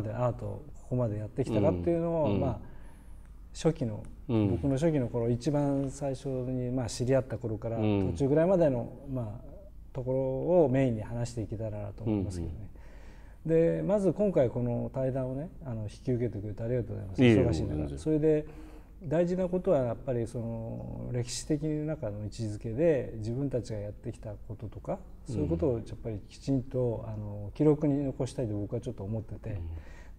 までアートここまでやってきたかっていうのを、うん、まあ、初期の、うん、僕の初期の頃一番最初に、まあ、知り合った頃から、途中ぐらいまでの、まあ、ところをメインに話していけたらなと思いますけどね。うんうん、でまず今回この対談をねあの引き受けてくれてありがとうございます忙しい中それで大事なことはやっぱりその歴史的な中の位置づけで自分たちがやってきたこととかそういうことをやっぱりきちんとあの記録に残したいと僕はちょっと思ってて、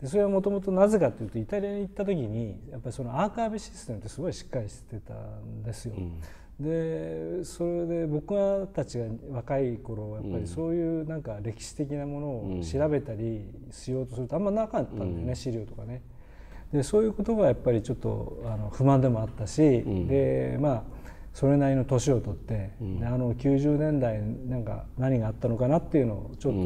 でそれはもともとなぜかというとイタリアに行った時にやっぱりそのアーカイブシステムってすごいしっかりしてたんですよ。うん、でそれで僕たちが若い頃やっぱりそういうなんか歴史的なものを調べたりしようとするとあんまなかったんだよね、うん、資料とかね。でそういうことがやっぱりちょっとあの不満でもあったし、うん、でまあそれなりの年を取って、うん、あの90年代なんか何があったのかなっていうのをちょっとね、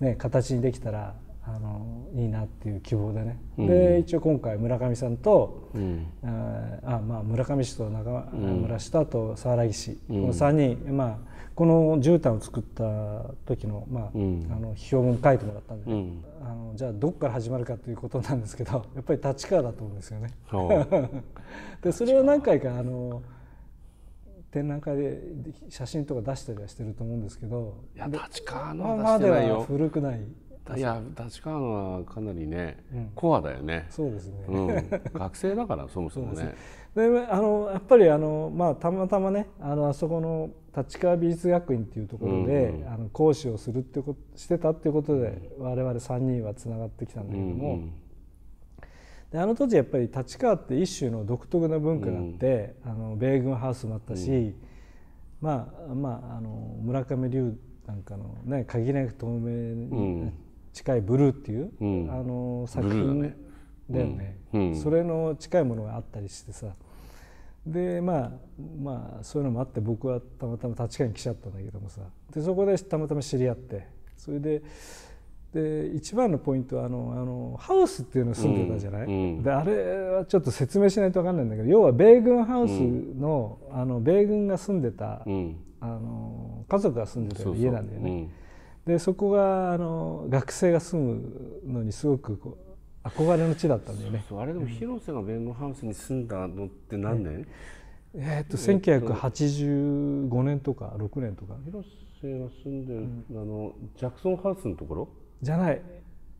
ね、うん、形にできたらあのいいなっていう希望でね、うん、で一応今回村上さんと、うん、あまあ、村上氏と中村氏と沢良木市、うん、この3人、まあ、この絨毯を作った時の,、まああの評文書いてもらったんで、ね、あのじゃあどこから始まるかということなんですけど やっぱり立川だと思うんですよね。でそれは何回かあの展覧会で写真とか出したりはしてると思うんですけど立川の出してないよ古くない。いや立川はかなりね、うん、コアだよねそうですね、うん、学生だから そもそもねであのやっぱりあの、まあ、たまたまねあのあそこの立川美術学院っていうところで、うんうん、あの講師をするってことしてたっていうことで我々3人はつながってきたんだけども、うんうん、であの当時やっぱり立川って一種の独特な文化があって、うん、あの米軍ハウスもあったし、うん、まあまああの村上龍なんかのね限りなく透明、うん近い「ブルー」っていう、うん、あの作品だよね、ね、それの近いものがあったりしてさでまあまあそういうのもあって僕はたまたま立川に来ちゃったんだけどもさでそこでたまたま知り合ってそれでで一番のポイントはあのあのハウスっていうの住んでたじゃない、うん、であれはちょっと説明しないと分かんないんだけど要は米軍ハウスのうん、あの米軍が住んでた、うん、あの家族が住んでた家なんだよね。でそこがあの学生が住むのにすごくこう憧れの地だったんだよねあれでも広瀬が弁護ハウスに住んだのって何年、えー、っと1985年とか6年とか広瀬が住んでる、あのジャクソンハウスのところじゃない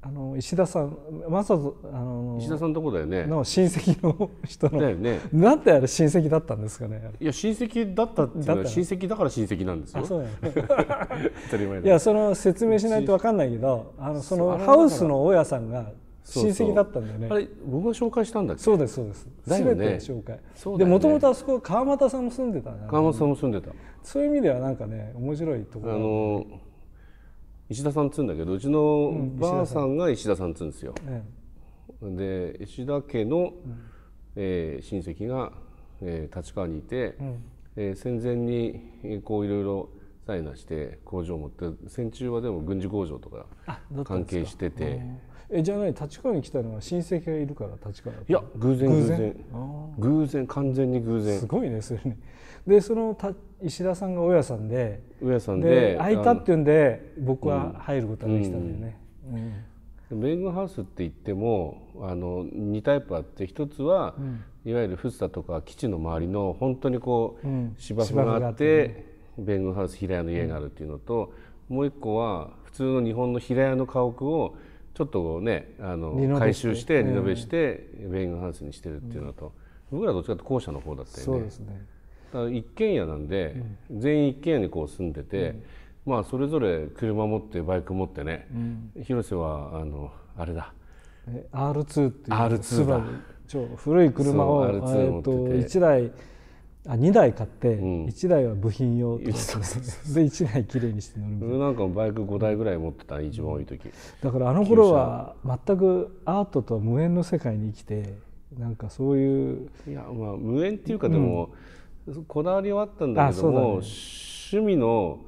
あの石田さん、まさあの石田さんのとこだよね。の親戚の人の、だよね、なんてあれ親戚だったんですかね。いや親戚だったっていうのは親戚だから親戚なんですよ。そうね、当たり前いやその説明しないとわかんないけど、あのそのハウスの大家さんが親戚だったんだよね。そうそうあれ僕が紹介したんだそうですそうです。だよね。紹介。ね、でもとあそこ川又さんも住んでた、ね、川又さんも住んでた。そういう意味ではなんかね面白いところ。あのー石田さんっつうんだけどうちのばあさんが石田さんっつうんですよ。で石田家の、えー、親戚が、えー、立川にいて、うん、えー、戦前にこういろいろ財なして工場を持って戦中はでも軍事工場とか関係してて。えじゃあい立川に来たのは親戚がいるから立川いや偶然偶然偶然完全に偶然すごいねそれねでそのた石田さんが大家さんで大家さんで空いたっていうんで僕は入ることができたんだよね。うんうんベンハウスって言ってもあの2タイプあって一つは、うん、いわゆるフッとか基地の周りの本当にこう、うん、芝生があって、ね、ベングハウス平屋の家があるっていうのと、うん、もう一個は普通の日本の平屋の家屋をちょっとねあの改修してリノベして、ベングハウスにしてるっていうのと、僕らどっちかというとの方だったよね。そうですね一軒家なんで、うん、全員一軒家にこう住んでて、うん、まあそれぞれ車持ってバイク持ってね、うん、広瀬はあのあれだ R2 っていう R2 だ超古い車をえー、と1台あ2台買って、1台は部品用と で1台きれいにして乗るみたいななんかバイク5台ぐらい持ってた一番多い時だからあの頃は全くアートとは無縁の世界に生きてなんかそういういやまあ無縁っていうかでも、うんこだわりはあったんだけども、ね、趣味の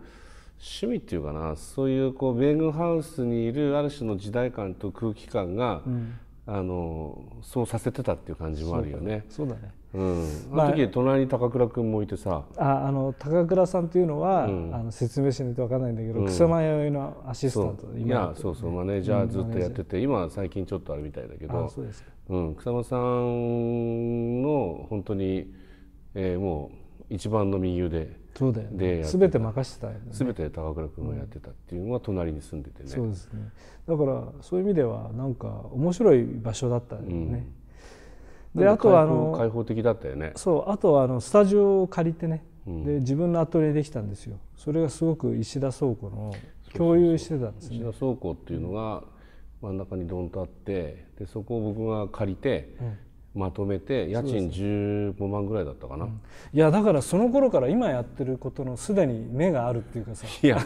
趣味っていうかなそういうこう米軍ハウスにいるある種の時代感と空気感が、うん、あのそうさせてたっていう感じもあるよね。そうだねうん、まあ、あの時隣に高倉君もいてさああの高倉さんというのは、うん、あの説明しないと分かんないんだけど、うん、草間弥生のアシスタント、ね、いやそうそうマネージャーずっとやってて、うん、今最近ちょっとあるみたいだけどそうん、草間さんの本当にえー、もう一番の右腕そうだよ、ね、全て任せてたよね全て高倉君がやってたっていうのは隣に住んでてね、うん、そうですねだからそういう意味ではなんか面白い場所だったよね、うん、であとはあの開放的だったよねそうあとはあのスタジオを借りてね、うん、で自分のアトリエできたんですよそれがすごく石田倉庫の共有してたんですね石田倉庫っていうのが真ん中にドンとあってでそこを僕が借りて、まとめて家賃15万ぐらいだったかな、うん、いやだからその頃から今やってることのすでに目があるっていうかさいや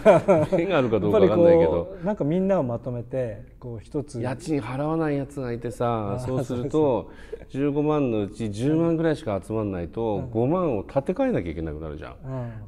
目があるかどうか分かんないけどなんかみんなをまとめてこう一つ家賃払わないやつがいてさそうすると15万のうち10万ぐらいしか集まんないと5万を立て替えなきゃいけなくなるじゃん、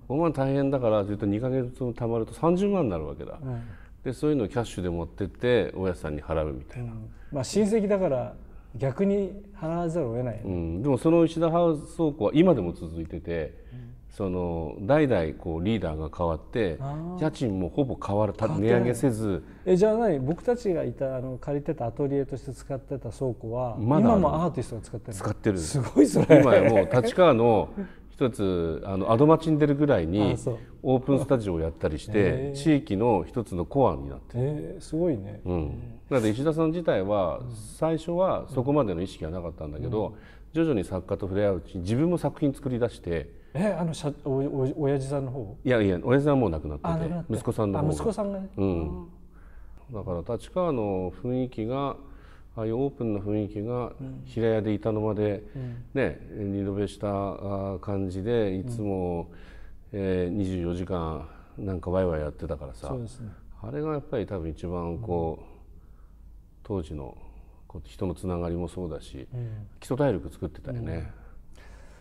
うん、5万大変だからずっと2か月貯まると30万になるわけだ、うん、でそういうのをキャッシュで持ってって大家さんに払うみたいな、まあ親戚だから、逆に払わざるを得ない、うん、でもその石田ハウス倉庫は今でも続いてて、うん、その代々こうリーダーが変わって家賃もほぼ変わる値上げせずえじゃあ何僕たちがいたあの借りてたアトリエとして使ってた倉庫は、ま、今もアーティストが使ってる使ってるすごいそれ今やもう立川の一つあのアドマチン出るぐらいにオープンスタジオをやったりして、地域の一つのコアになってすごいね、うん、なので石田さん自体は最初はそこまでの意識はなかったんだけど、徐々に作家と触れ合ううちに自分も作品作り出してえあのしゃおお親父さんの方いやいや親父さんはもう亡くなってて息子さんの方が息子さんがね、うん、だから立川の雰囲気がああいうオープンな雰囲気が平屋で板の間で、ね、リ度目した感じでいつも、えー、24時間なんかワイワイやってたからさ、ね、あれがやっぱり多分一番こう、うん、当時の人のつながりもそうだし、うん、基礎体力作ってたよね、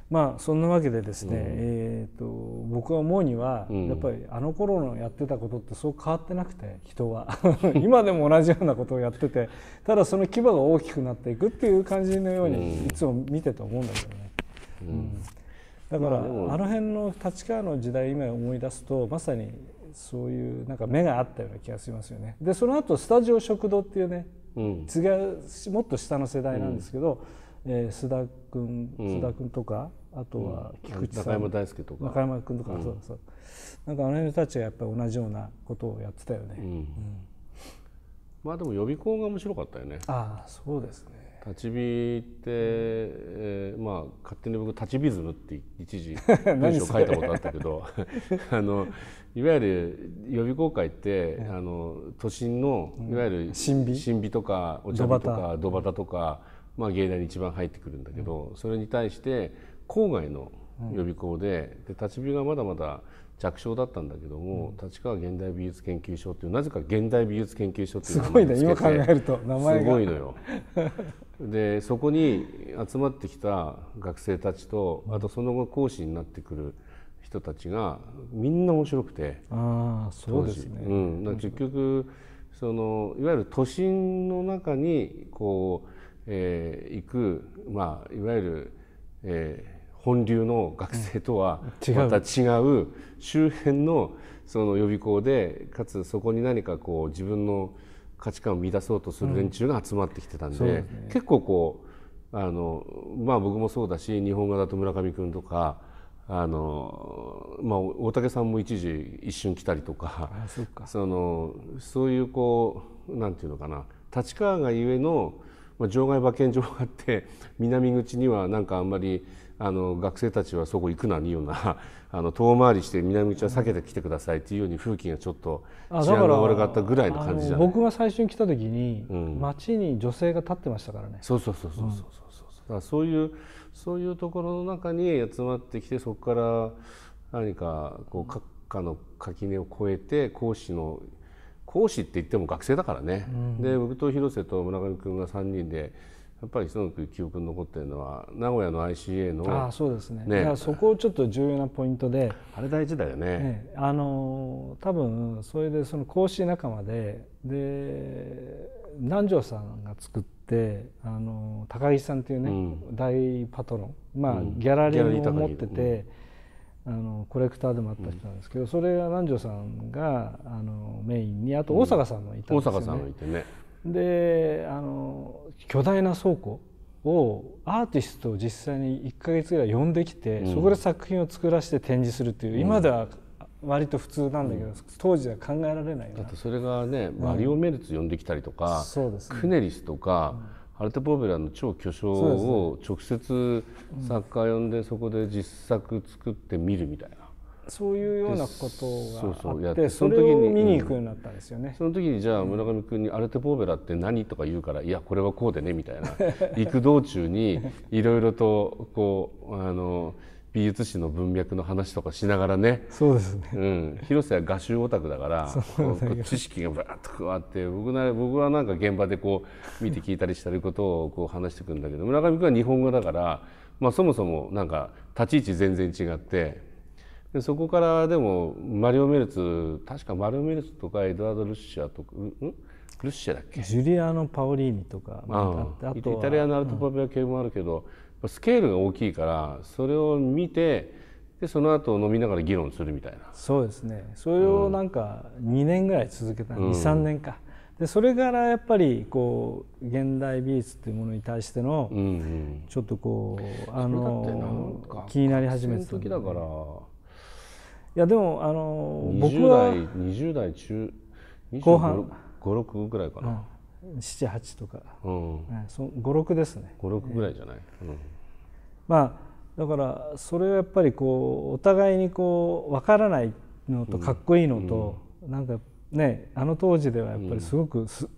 まあそんなわけでですね、うん、えと、僕が思うには、やっぱりあの頃のやってたことってそう変わってなくて人は 今でも同じようなことをやっててただその牙が大きくなっていくっていう感じのように、いつも見てて思うんだけどね。だから、あ、の辺の立川の時代今思い出すとまさにそういうなんか目があったような気がしますよね。でその後スタジオ食堂っていうね、違うもっと下の世代なんですけど。えー、須田君、須田君とか、あとは菊池さん、中山大輔とか中山君とか、そうそうなんかあの人たちはやっぱり同じようなことをやってたよね、まあでも予備校が面白かったよねああそうですね立ち火って、えー、まあ勝手に僕立ち火ズムって一時 文章書いたことあったけど あのいわゆる予備公開って、あの都心のいわゆる新火とかお茶場とか土端とか。まあ、芸大に一番入ってくるんだけど、それに対して郊外の予備校で,、で立ち火がまだまだ弱小だったんだけども、うん、立川現代美術研究所っていうなぜか現代美術研究所っていうすごいね今考えると名前すごいのよ でそこに集まってきた学生たちとあとその後講師になってくる人たちがみんな面白くてあそうですね、うん、結局そのいわゆる都心の中にこうえー、行く、まあ、いわゆる、えー、本流の学生とはまた違う周辺のその予備校でかつそこに何かこう自分の価値観を見出そうとする連中が集まってきてたんでうんでね、結構こうあの、まあ、僕もそうだし日本画だと村上君とか。あのまあ、大竹さんも一時一瞬来たりとかそのそういうこうなんていうのかな立川がゆえのまあ、場外馬券場があって 南口にはなんかあんまりあの学生たちはそこ行くなにような あの遠回りして南口は避けてきてくださいっていうように風紀がちょっと治安が悪かったぐらいの感じじゃない僕が最初に来た時に、うん、街に女性が立ってましたからねそうそうそうそうそうそうそう、うそういうそういうところの中に集まってきてそこから何かこう閣下の垣根を越えて講師の講師って言っても学生だからね、うん、で僕と広瀬と村上君が3人でやっぱりすごく記憶に残ってるのは名古屋の ICA のあそうですねねそこをちょっと重要なポイントであれ大事だよね、ね、あの多分それでその講師仲間でで南條さんが作ってあの高木さんっていうね、うん、大パトロンまあ、ギャラリーを持ってて。あのコレクターでもあった人なんですけど、うん、それが南條さんがあのメインにあと大阪さんもいたんですよね。うん、大阪さんいてねであの巨大な倉庫をアーティストを実際に1か月ぐらい呼んできて、うん、そこで作品を作らせて展示するっていう今では割と普通なんだけど、うん、当時は考えられないだってそれがね、マリオ・メルツ呼んできたりとか、うんね、クネリスとか、アルテ・ポーベラの超巨匠を直接作家呼んでそこで実作作ってみるみたいな。そういうようなことがあってその時に見に行くようになったんですよね、うん、その時にじゃあ村上君に「アルテ・ポーベラって何?」とか言うから「いやこれはこうでね」みたいな 行く道中にいろいろとこうあの。美術史の文脈の話とかしながらねそうですね、うん、広瀬は画集オタクだから知識がばっと加わって僕な僕はなんか現場でこう見て聞いたりしたりことをこう話してくるんだけど村上君は日本語だから、まあ、そもそもなんか立ち位置全然違ってでそこからでもマリオ・メルツ確かマリオ・メルツとかエドワード・ルッシャーとかうんルッシャだっけジュリアーノ・パオリーニとかああとイタリアのアルトパペア系もあるけど、うんスケールが大きいからそれを見てでその後飲みながら議論するみたいなそうですねそれをなんか2年ぐらい続けた、うん、23年かでそれからやっぱりこう現代美術っていうものに対しての、ちょっとこうあの気になり始めてた時だからいやでもあの僕は20代20代中後半56ぐらいかな、うん78とか、うん、56ですね56ぐらいじゃない、うん、まあだからそれはやっぱりこうお互いにこう分からないのとかっこいいのと、うん、なんかねあの当時ではやっぱりすごくす、うん、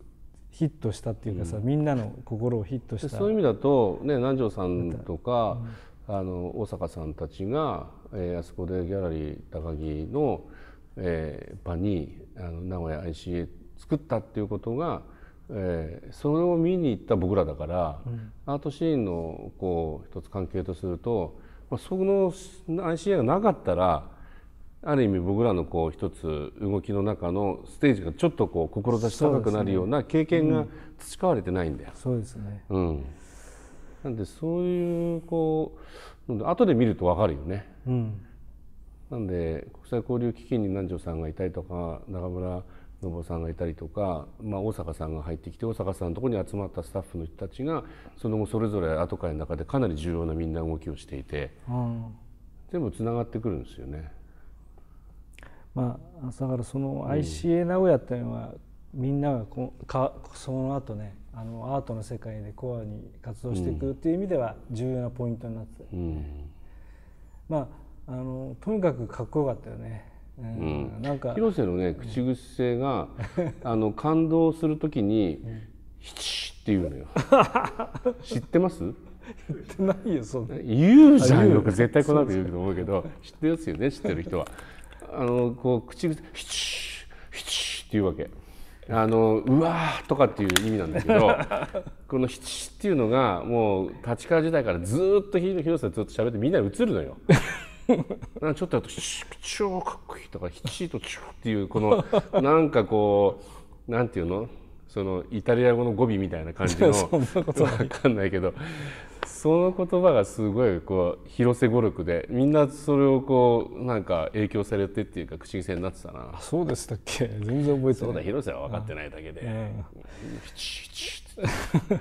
ヒットしたっていうかさ、みんなの心をヒットしたそういう意味だと、ね、南條さんとか、あの大坂さんたちが、えー、あそこでギャラリー高木の、えー、場にあの名古屋 ICA 作ったっていうことがえー、それを見に行った僕らだから、うん、アートシーンのこう一つ関係とすると、まあ、その ICA がなかったらある意味僕らのこう一つ動きの中のステージがちょっとこう志高くなるような経験が培われてないんだよ。そうですね、うん、なんでそういうこう後で見ると分かるよね。うん、なんで国際交流基金に南條さんがいたりとか中村のぼさんがいたりとか、まあ、大坂さんが入ってきて大坂さんのところに集まったスタッフの人たちがその後それぞれ後会の中でかなり重要なみんな動きをしていて、うん、全部つながってくるんですよね。まあ、だからその ICA 名古屋っていうのは、うん、みんながこかその後ねあのアートの世界でコアに活動していくっていう意味では重要なポイントになってうん、まああのとにかくかっこよかったよねうん、なんか広瀬のね口癖が、あの感動するときに「ひち」って言うのよ 知ってます言ってないよそんな言うじゃんよく絶対この後言うと思うけど知ってますよね知ってる人はあのこう口癖「ひち」「ひち」って言うわけあのうわとかっていう意味なんだけど この「ひち」っていうのがもう立川時代からずっと広瀬ずっと喋ってみんな映るのよちょっとあと「超かっこいい」とか「ヒチとチュー」っていうこの なんかこうなんていうのそのイタリア語の語尾みたいな感じの分 かんないけどその言葉がすごいこう広瀬語録でみんなそれをこうなんか影響されてっていうか口癖になってたなそうでしたっけ全然覚えてないそうだ広瀬は分かってないだけで、えー、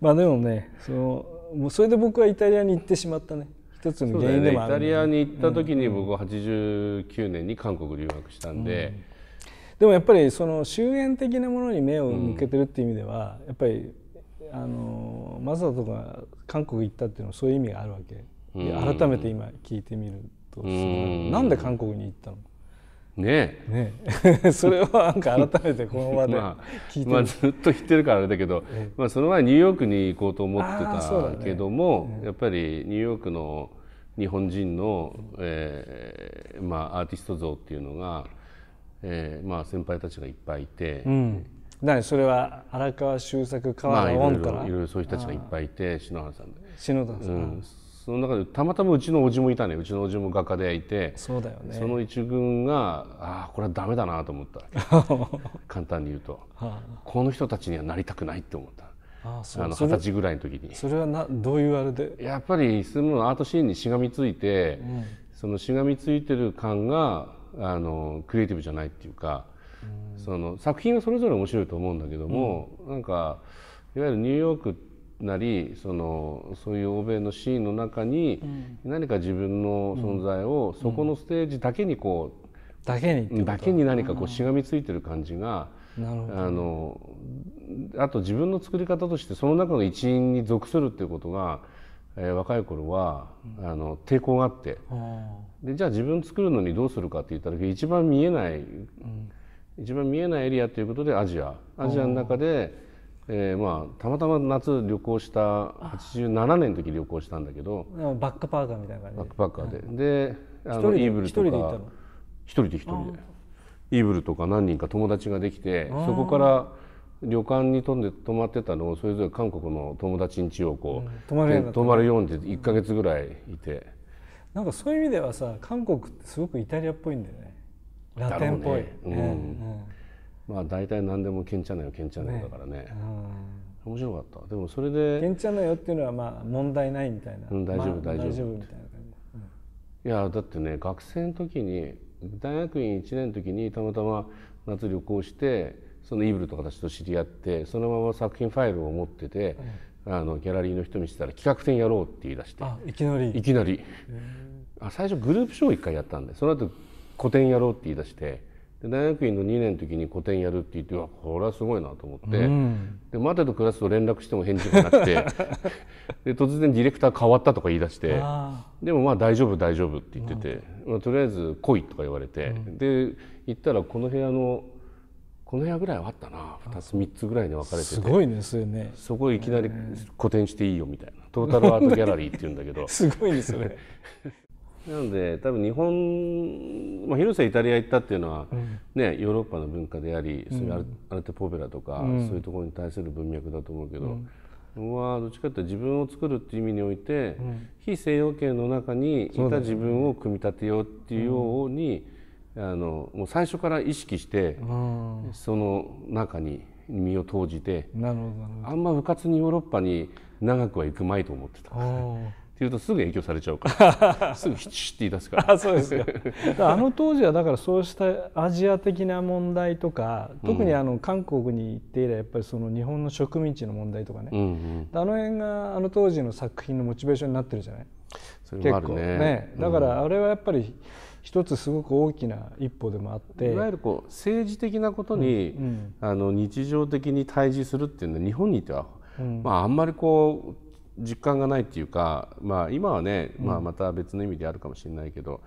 まあでもねそのもうそれで僕はイタリアに行ってしまったね一つの原因でもある、ね、イタリアに行った時に僕は89年に韓国留学したんで、うん、でもやっぱりその終焉的なものに目を向けてるっていう意味では、うん、やっぱりあのマサトが韓国行ったっていうのはそういう意味があるわけ、うん、改めて今聞いてみると、ん、なんで韓国に行ったのねね それはなんか改めてこの場でまあ、まあ、ずっと言ってるからあれだけど、まあ、その前ニューヨークに行こうと思ってたけども、ねやっぱりニューヨークの日本人の、えーまあ、アーティスト像っていうのが、えーまあ、先輩たちがいっぱいいて。うん何それは荒川周作川恩から、まあ、いろいろそういう人たちがいっぱいいて篠原さんで篠田さん、うんその中でたまたまうちの叔父もいたねうちの叔父も画家でいてそうだよ、ね、その一軍がああこれはダメだなと思った 簡単に言うと、はあ、この人たちにはなりたくないって思った。あ二十歳ぐらいの時にそれはなどういうあれでやっぱりそのアートシーンにしがみついて、うん、そのしがみついてる感があのクリエイティブじゃないっていうか、うん、その作品はそれぞれ面白いと思うんだけども、うん、なんかいわゆるニューヨークってなりそのそういう欧米のシーンの中に何か自分の存在を、そこのステージだけにこう、だけにだけに何かこうしがみついてる感じが、あのあと自分の作り方としてその中の一員に属するっていうことが、えー、若い頃は、あの抵抗があって、でじゃあ自分作るのにどうするかって言った時一番見えない、一番見えないエリアということでアジアアジアの中で。えー、まあたまたま夏旅行した87年の時旅行したんだけどバックパーカーみたいな感じバックパーカーで、はい、であのイーブルとか一人で一人でイーブルとか何人か友達ができてそこから旅館に飛んで泊まってたのをそれぞれ韓国の友達ん家をこう、うん、泊まるように泊まるようにって1か月ぐらいいて、うん、なんかそういう意味ではさ韓国ってすごくイタリアっぽいんだよねラテンっぽい、ね、うん、うんまあ大体何でもけんちゃなよけんちゃなよだからね、ね、面白かったでもそれでけんちゃなよっていうのはまあ問題ないみたいな、うん、大丈夫、まあ、大丈夫みたいな感じ、うん、いやだってね学生の時に大学院1年の時にたまたま夏旅行してそのイーブルとかたちと知り合ってそのまま作品ファイルを持ってて、うん、あのギャラリーの人見せたら企画展やろうって言い出していきなりいきなりあ最初グループショー1回やったんでその後個展やろうって言い出して。大学院の2年の時に個展やるって言ってこれはすごいなと思って、うん、で待てと暮らすと連絡しても返事がなくて で突然ディレクター変わったとか言い出してでもまあ大丈夫大丈夫って言ってて、まあ、とりあえず来いとか言われて、うん、で行ったらこの部屋のこの部屋ぐらいはあったな2つ3つぐらいに分かれててすごいですよねそこいきなり個展していいよみたいなトータルアートギャラリーっていうんだけど すごいですよね なので多分日本まあ、広瀬イタリア行ったっていうのは、ね、ヨーロッパの文化でありそういうアルテポベラとか、そういうところに対する文脈だと思うけど、僕はどっちかって自分を作るっていう意味において、非西洋圏の中にいた自分を組み立てようっていうように、あのもう最初から意識して、その中に身を投じてあんまうかつにヨーロッパに長くは行くまいと思ってた。っていうとすぐ影響されちゃうから すぐヒチって言い出すからあそうですよあの当時はだからそうしたアジア的な問題とか特にあの韓国に行って以来やっぱりその日本の植民地の問題とかね、うんうん、あの辺があの当時の作品のモチベーションになってるじゃない。それね、結構ねだからあれはやっぱり一つすごく大きな一歩でもあって、うん、いわゆるこう政治的なことに、うんうん、あの日常的に対峙するっていうのは日本にいては、まあ、あんまりこう実感がないっていうか、まあ、今はね、まあ、また別の意味であるかもしれないけど、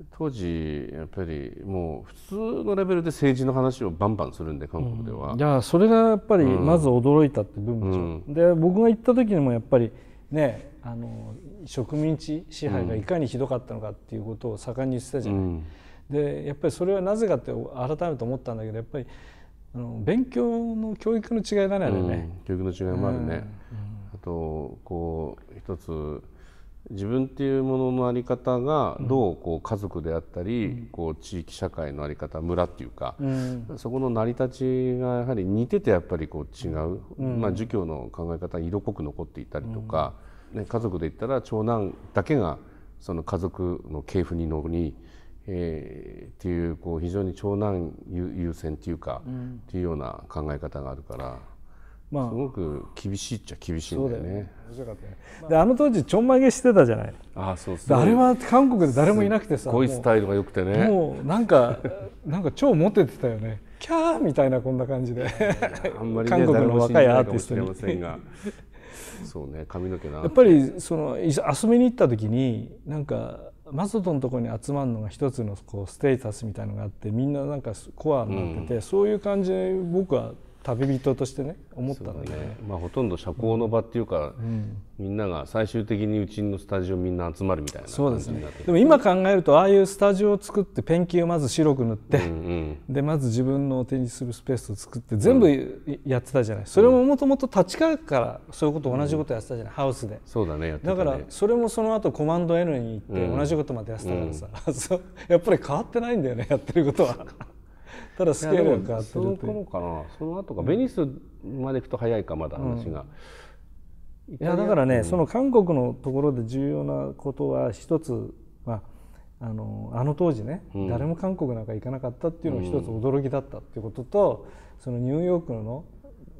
うん、当時やっぱりもう普通のレベルで政治の話をバンバンするんで韓国では、うん、いやそれがやっぱりまず驚いたって部分で,、うん、で僕が行った時にもやっぱりねあの植民地支配がいかにひどかったのかっていうことを盛んに言ってたじゃない、うん、でやっぱりそれはなぜかって改めて思ったんだけどやっぱりあの勉強の教育の違いだねあれね、教育の違いもあるね、とこう一つ自分っていうものの在り方がどうこう家族であったり、うん、こう地域社会の在り方村っていうか、うん、そこの成り立ちがやはり似ててやっぱりこう違う、うん、まあ、儒教の考え方色濃く残っていたりとか、ね、家族で言ったら長男だけがその家族の系譜に乗り、えー、っていうこう非常に長男優先っていうか、っていうような考え方があるから。まあ、すごく厳しいっちゃ厳しいんだよね。ねであの当時ちょんまげしてたじゃないあそうあれは韓国で誰もいなくてさこいスタイルがよくてねもうなんかなんか超モテてたよねキャーみたいなこんな感じであんまり、ね、韓国の若いアーティストに。そうね髪の毛なやっぱりその遊びに行った時になんかマゾトのところに集まるのが一つのこうステータスみたいのがあってみんななんかコアになってて、うん、そういう感じで僕は旅人としてね思ったので、ね、まあ、ほとんど社交の場っていうか、うん、みんなが最終的にうちのスタジオみんな集まるみたいな感じになって、ね、でも今考えるとああいうスタジオを作ってペンキをまず白く塗って、うんうん、でまず自分の手にするスペースを作って全部やってたじゃない、うん、それももともと立川からそういうこと同じことやってたじゃない、うん、ハウスでそうだね、ね、だからそれもその後コマンド N に行って同じことまでやってたからさ、やっぱり変わってないんだよねやってることは。ただスケールがその頃かなその後か、ベニスまで行くと早いかまだ話が、うん、いやだからね、うん、その韓国のところで重要なことは一つまああのあの当時ね、うん、誰も韓国なんか行かなかったっていうのが一つ驚きだったっていうことと、そのニューヨークの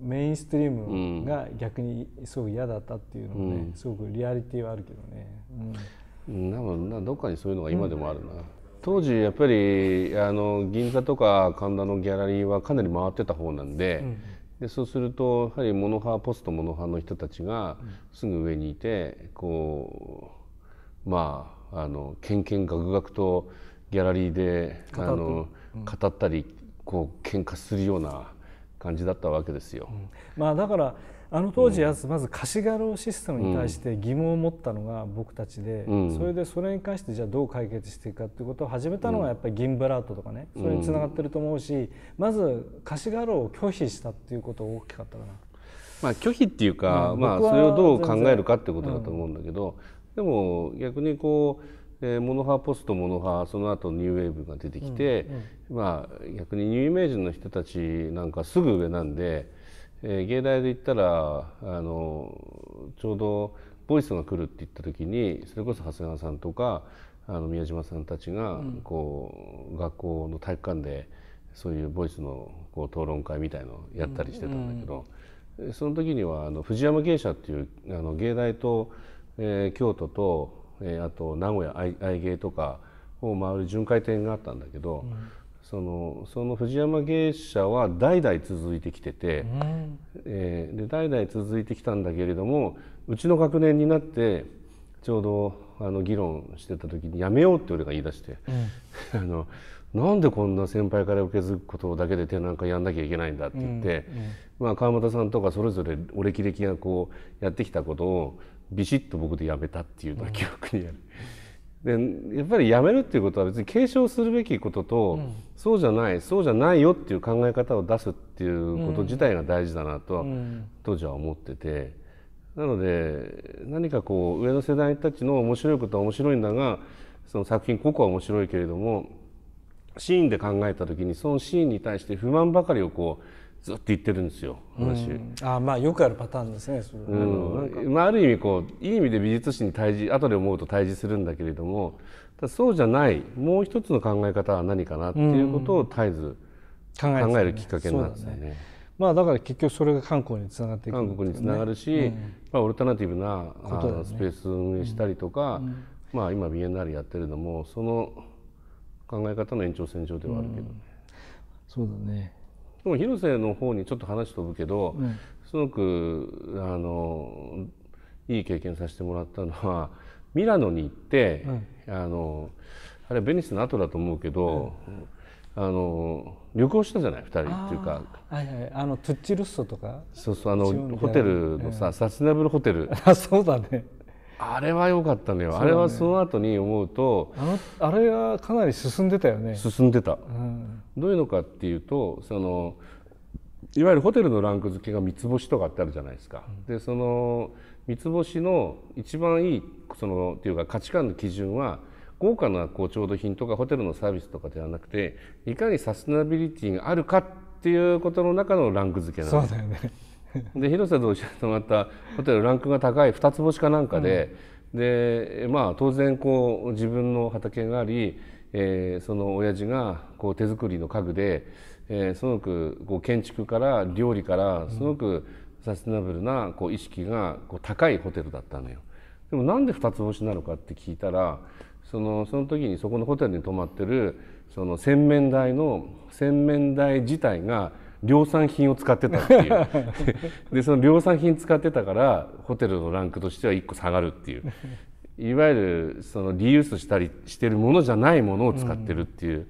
メインストリームが逆にすごく嫌だったっていうのがね、すごくリアリティはあるけどね、うん、などっかにそういうのが今でもあるな、当時やっぱりあの銀座とか神田のギャラリーはかなり回ってた方なんでうん、でそうするとやはりモノ派ポストモノ派の人たちがすぐ上にいてこうまああのけんけんがくがくとギャラリーであの、うん、語ったりこう喧嘩するような感じだったわけですよ。うん、まあ、だからあの当時まず貸し画廊システムに対して疑問を持ったのが僕たちで、それでそれに関してじゃあどう解決していくかっていうことを始めたのがやっぱりギンブラートとかねそれにつながってると思うしまず貸し画廊を拒否したっていうこと大きかったかな。まあ、拒否っていうか、まあ、それをどう考えるかってことだと思うんだけど、でも逆にこうえー、モノーポストモノハその後ニューウェーブが出てきて、うんうん、まあ、逆にニューイメージの人たちなんかすぐ上なんでえー、芸大で言ったらあのちょうど「ボイスが来るって言った時にそれこそ長谷川さんとかあの宮島さんたちがこう、うん、学校の体育館でそういうボイスのこう討論会みたいのをやったりしてたんだけど、うんうん、その時にはあの藤山芸者っていうあの芸大と、えー、京都と、えー、あと名古屋愛愛芸とかを回る巡回展があったんだけど、そのその藤山芸者は代々続いてきてて、うん、えー、で代々続いてきたんだけれどもうちの学年になってちょうどあの議論してた時にやめようって俺が言い出して、うん、あのなんでこんな先輩から受け継ぐことだけで展覧会やんなきゃいけないんだって言って、うんうん、まあ、川又さんとかそれぞれお歴々がこうやってきたことをビシッと僕でやめたっていうのは記憶にある。うんでやっぱりやめるっていうことは別に継承するべきことと、うん、そうじゃないそうじゃないよっていう考え方を出すっていうこと自体が大事だなとは、うん、当時は思っててなので何かこう上の世代たちの面白いことは面白いんだがその作品個々は面白いけれどもシーンで考えた時にそのシーンに対して不満ばかりをこうずっと言ってるんですよ話、うん、あまあよくあるパターンですねそれ、うんまあ、ある意味こういい意味で美術史に対峙後で思うと対峙するんだけれどもそうじゃないもう一つの考え方は何かなっていうことを絶えず考えるきっかけなんですよね。うん、まあだから結局それが韓国につながっていく、ね、韓国につながるし、うん、まあ、オルタナティブなことスペース運営したりとか、まあ、今ビエンナーレやってるのもその考え方の延長線上ではあるけどね。そうだね広瀬の方にちょっと話飛ぶけど、うん、すごくあのいい経験させてもらったのはミラノに行って、うん、あのあれはベニスの後だと思うけど、うん、あの旅行したじゃない2人っていうかはいはいあのトゥッチルッソとかそうそうあのホテルのさ、サステナブルホテル あそうだねあれは良かったのよ、ね、あれはその後に思うとあのあれはかなり進んでたよね進んでた、うんどういうのかっていうとそのいわゆるホテルのランク付けが三つ星とかってあるじゃないですか。でその三つ星の一番いいそのっていうか価値観の基準は豪華なこう調度品とかホテルのサービスとかではなくていかにサステナビリティがあるかっていうことの中のランク付けなんです。そうだよねで広瀬同士っまたホテルランクが高い2つ星かなんかで、うん、でまあ当然こう自分の畑がありえー、その親父がこう手作りの家具で、えー、すごくこう建築から料理からすごくサステナブルなこう意識がこう高いホテルだったのよ。でもなんで二つ星なのかって聞いたらそのその時にそこのホテルに泊まってるその洗面台の洗面台自体が量産品を使ってたっていう でその量産品使ってたからホテルのランクとしては1個下がるっていういわゆるそのリユースしたりしてるものじゃないものを使ってるっていう、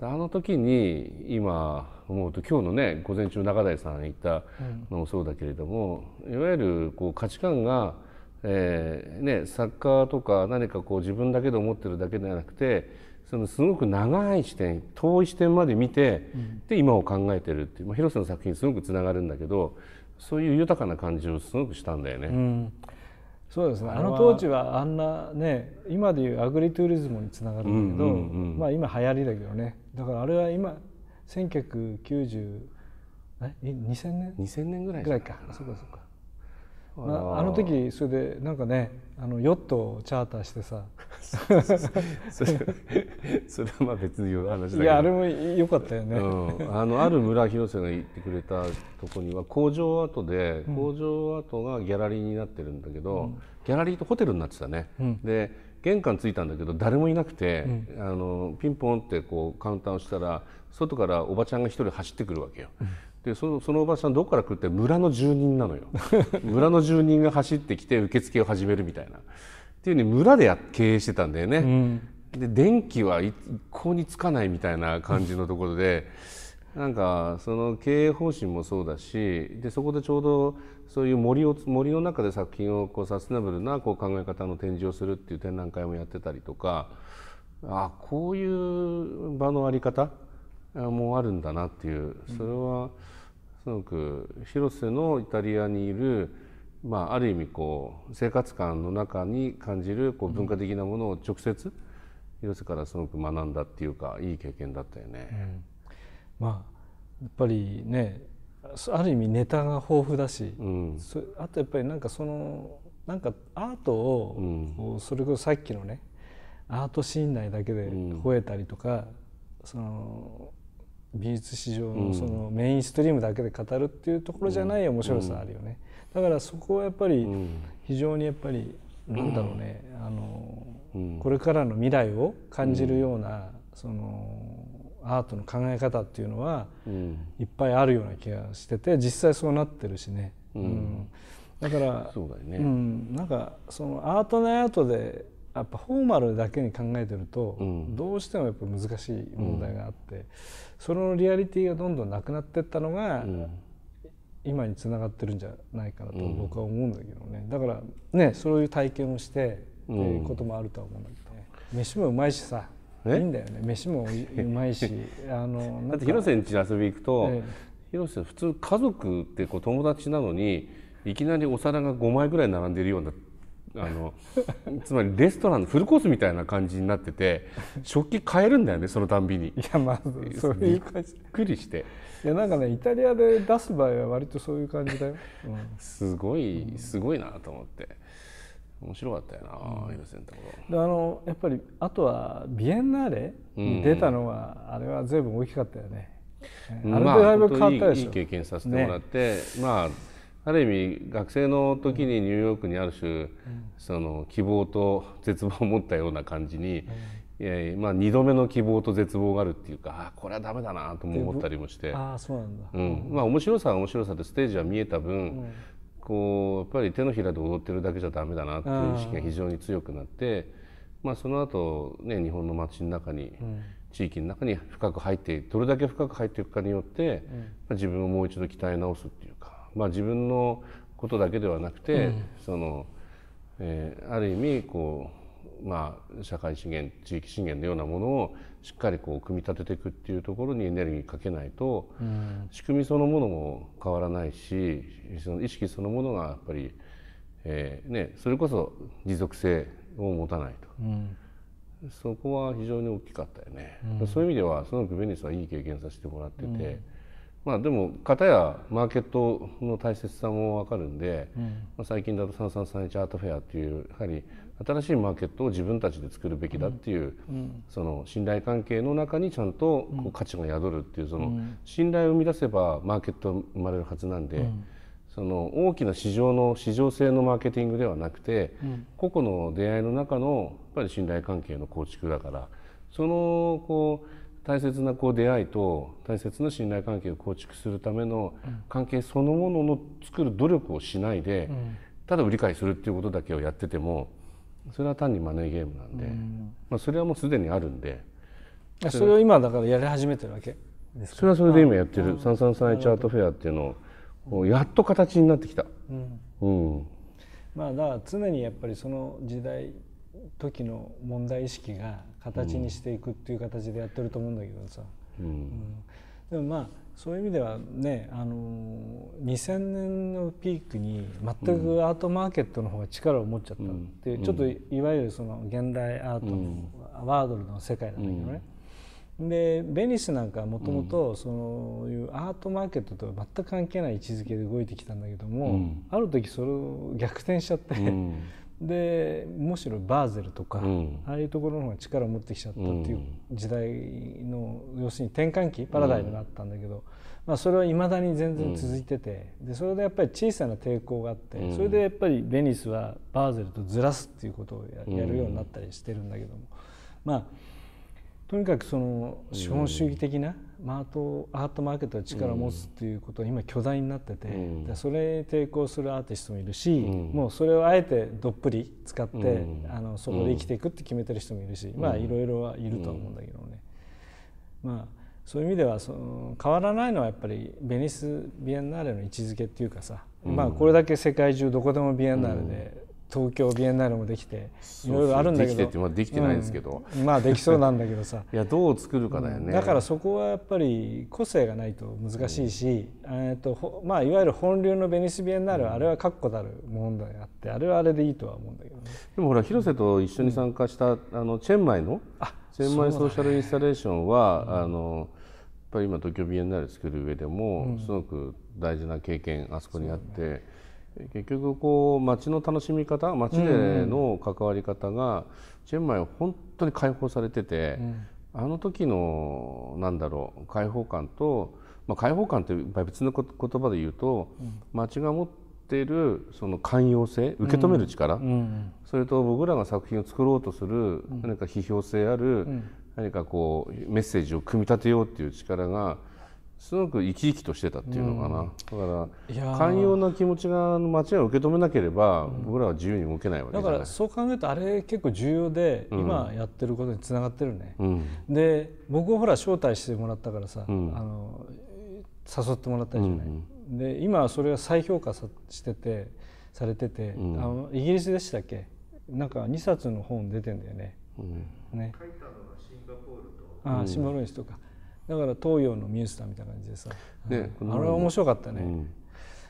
うん、あの時に今思うと今日のね午前中中台さんに行ったのもそうだけれども、いわゆるこう価値観が、えーね、作家とか何かこう自分だけで思ってるだけではなくてそのすごく長い視点遠い視点まで見て、うん、で今を考えてるっていう、まあ、広瀬の作品すごくつながるんだけどそういう豊かな感じをすごくしたんだよね。うん、そうですねあの当時はあんなね今でいうアグリトゥーリズムにつながるんだけど、うんうんうん、まあ今流行りだけどねだからあれは今1990え2000年2000年ぐらいかそうかそうかまあ、あの時それでなんかねあのヨットをチャーターしてさ それはまあ別に話だけどいやあれも良かったよね、うん、あのある村広瀬が行ってくれたとこには工場跡で、うん、工場跡がギャラリーになってるんだけど、うん、ギャラリーとホテルになってたね、で玄関着いたんだけど誰もいなくて、あのピンポンってこうカウンターをしたら外からおばちゃんが一人走ってくるわけよ。でそのそのおばさんどこから来るって村の住人なのよ 村の住人が走ってきて受付を始めるみたいなっていうふうに村で経営してたんだよね、うん、で電気は一向につかないみたいな感じのところでなんかその経営方針もそうだしでそこでちょうどそういう森を森の中で作品をこうサステナブルなこう考え方の展示をするっていう展覧会もやってたりとかあこういう場の在り方もあるんだなっていうそれはすごく広瀬のイタリアにいる、まあ、ある意味こう生活感の中に感じるこう文化的なものを直接広瀬からすごく学んだっていうかいい経験だったよね。うん、まあやっぱりねある意味ネタが豊富だし、うん、あとやっぱりなんかそのなんかアートを、それこそさっきのねアートシーン内だけで吠えたりとか、その美術史上のそのメインストリームだけで語るっていうところじゃない面白さあるよね、だからそこはやっぱり非常にやっぱりなんだろうね、あのこれからの未来を感じるような、そのアートの考え方っていうのは、いっぱいあるような気がしてて実際そうなってるしね、うんだからそうだよね、うん、なんかそのアートのアートでやっぱフォーマルだけに考えてると、うん、どうしてもやっぱ難しい問題があって、うん、そのリアリティがどんどんなくなってったのが、うん、今につながってるんじゃないかなと僕は思うんだけどね、だからねそういう体験をしてっていうこともあるとは思うんだけどね飯もうまいしさいいんだよね飯もうまいし あのだって広瀬にち遊び行くと、え広瀬普通家族ってこう友達なのにいきなりお皿が5枚ぐらい並んでるようなあのつまりレストランのフルコースみたいな感じになってて食器変えるんだよねそのたんびにいやまあそういう感じびっくりしていやなんかねイタリアで出す場合は割とそういう感じだよ、うん、すごいすごいなと思って面白かったよな、うん、センあのやっぱりあとはビエンナーレに出たのは、うん、あれは随分大きかったよね、あれでだいぶ変わったでしょ、まあ、いい経験させてもらって、ね、まあある意味学生の時にニューヨークにある種、その希望と絶望を持ったような感じに、えまあ、2度目の希望と絶望があるっていうかあこれはダメだなとも思ったりもしてあそうなんだ、うんまあ、面白さは面白さでステージは見えた分、こうやっぱり手のひらで踊ってるだけじゃダメだなっていう意識が非常に強くなって、まあ、その後、ね日本の街の中に、地域の中に深く入ってどれだけ深く入っていくかによって、まあ、自分をもう一度鍛え直すっていうか。まあ、自分のことだけではなくて、うん、そのえー、ある意味こう、まあ、社会資源地域資源のようなものをしっかりこう組み立てていくっていうところにエネルギーかけないと、うん、仕組みそのものも変わらないしその意識そのものがやっぱり、えーね、それこそ持続性を持たないと。うんそこは非常に大きかったよね、うん、そういう意味ではすごくベニスはいい経験させてもらってて、まあ、でも片やマーケットの大切さも分かるんで、うん、まあ、最近だと3331アートフェアっていうやはり新しいマーケットを自分たちで作るべきだっていう、うん、その信頼関係の中にちゃんとこう価値が宿るっていうその信頼を生み出せばマーケット生まれるはずなんで、うん、その大きな市場の市場性のマーケティングではなくて、個々の出会いの中のやっぱり信頼関係の構築だからそのこう大切なこう出会いと大切な信頼関係を構築するための関係そのものの作る努力をしないで、うん、ただ売り買いするっていうことだけをやっててもそれは単にマネーゲームなんで、うん、まあ、それはもうすでにあるんでそれを今だからやり始めてるわけですそれはそれで今やってる「三三三チャートフェア」っていうのをやっと形になってきた。うん、うん、まあ、だから常にやっぱりその時代時の問題意識が形にしていくっていう形でやってると思うんだけどさ、うん、うん、でもまあそういう意味ではね、あの2000年のピークに全くアートマーケットの方が力を持っちゃったっていう、うん、ちょっといわゆるその現代アートの、ワードルの世界なんだけどね、でベニスなんかもともとそういうアートマーケットとは全く関係ない位置づけで動いてきたんだけども、うん、ある時それを逆転しちゃって、うん、でむしろバーゼルとか、うん、ああいうところの方が力を持ってきちゃったっていう時代の、うん、要するに転換期パラダイムがあったんだけど、うん、まあ、それはいまだに全然続いてて、でそれでやっぱり小さな抵抗があって、それでやっぱりベニスはバーゼルとずらすっていうことをやるようになったりしてるんだけども、まあとにかくその資本主義的な、マートアートマーケットは力を持つっていうことは今巨大になってて、うん、それに抵抗するアーティストもいるし、うん、もうそれをあえてどっぷり使って、うん、あのそこで生きていくって決めてる人もいるし、まあいろいろはいると思うんだけどね、まあそういう意味ではその変わらないのはやっぱりベニス・ビエンナーレの位置づけっていうかさ、まあこれだけ世界中どこでもビエンナーレで東京ビエンナーレもできていろいろあるんだけどできてってできてないんですけど、うん、まあできそうなんだけどさ いやどう作るかだよね、うん、だからそこはやっぱり個性がないと難しいし、うん、えーとまあ、いわゆる本流のベニスビエンナーレはあれは確固たるものであってあれはあれでいいとは思うんだけど、ね、でもほら広瀬と一緒に参加した、あのチェンマイのチェンマイソーシャルインスタレーションは、ね、あのやっぱり今東京ビエンナーレ作る上でも、すごく大事な経験あそこにあって。結局こう街の楽しみ方街での関わり方がチェンマイは本当に解放されてて、あの時のなんだろう解放感と、まあ、解放感って別の言葉で言うと、街が持っているその寛容性受け止める力、それと僕らが作品を作ろうとする何か批評性ある、何かこうメッセージを組み立てようっていう力がすごく生き生きとしてたっていうのかな、うん、だから寛容な気持ちがいを受け止めなければ、僕らは自由に動けないわけだからそう考えるとあれ結構重要で、うん、今やってることにつながってるね、うん、で僕ほら招待してもらったからさ、あの誘ってもらったじゃない、うんうん、で今はそれが再評価しててされてて、あのイギリスでしたっけなんか2冊の本出てんだよね。ねあシンバポールですとか、だから東洋のミュースターみたいな感じでさ、ね、うん、あれは面白かったね、うん、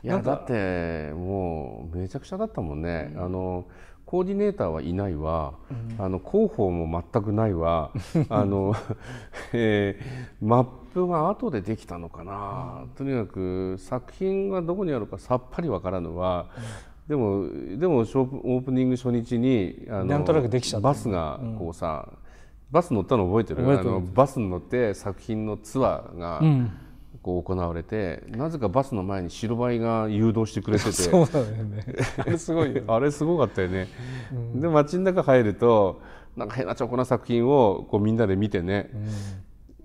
いやだってもうめちゃくちゃだったもんね、あのコーディネーターはいないわ、うん、あの広報も全くないわ あの、えー、マップは後でできたのかな、うん、とにかく作品がどこにあるかさっぱりわからぬわ、うん、でもでもオープニング初日にあのなんとなくできちゃったバスがこうさ、うんバス乗ったの覚えてるえてるあのバスに乗って作品のツアーが、こう行われてなぜかバスの前に白バイが誘導してくれてて そうだよねあれすごい、ね、あれすごかったよね、うん、で街の中入るとなんか変なチョコな作品をこうみんなで見てね、